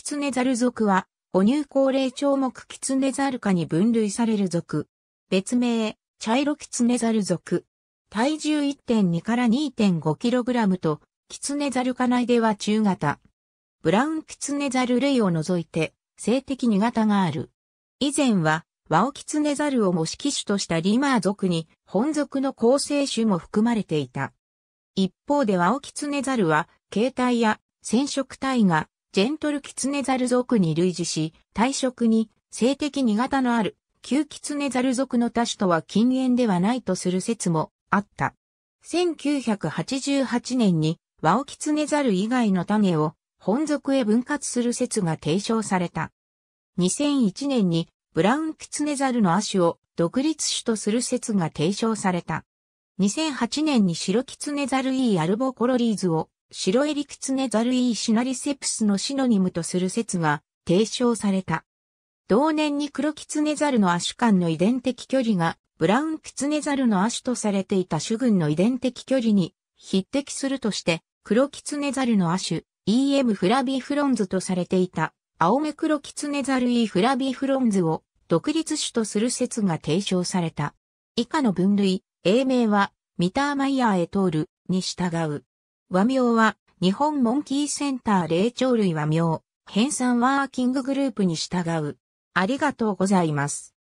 キツネザル属は、哺乳高齢長目キツネザル科に分類される属。別名、茶色キツネザル属。体重1.2から 2.5kg と、キツネザル科内では中型。ブラウンキツネザル類を除いて、性的2型がある。以前は、ワオキツネザルを模式種としたリマー族に、本属の構成種も含まれていた。一方でワオキツネザルは、形態や染色体がジェントルキツネザル族に類似し、体色に性的苦型のある、旧キツネザル族の多種とは禁煙ではないとする説もあった。1988年に、ワオキツネザル以外の種を本族へ分割する説が提唱された。2001年にブラウンキツネザルの亜種を独立種とする説が提唱された。2008年に白キツネザル E アルボコロリーズを白エリクツネザルイーシナリセプスのシノニムとする説が提唱された。同年に黒キツネザルの亜種間の遺伝的距離がブラウンキツネザルの亜種とされていた種群の遺伝的距離に匹敵するとして黒キツネザルの亜種 EM フラビフロンズとされていた青目黒キツネザルイーフラビフロンズを独立種とする説が提唱された。以下の分類、英名はミターマイヤーへ通るに従う。和名は、日本モンキーセンター霊長類和名、編纂ワーキンググループに従う。ありがとうございます。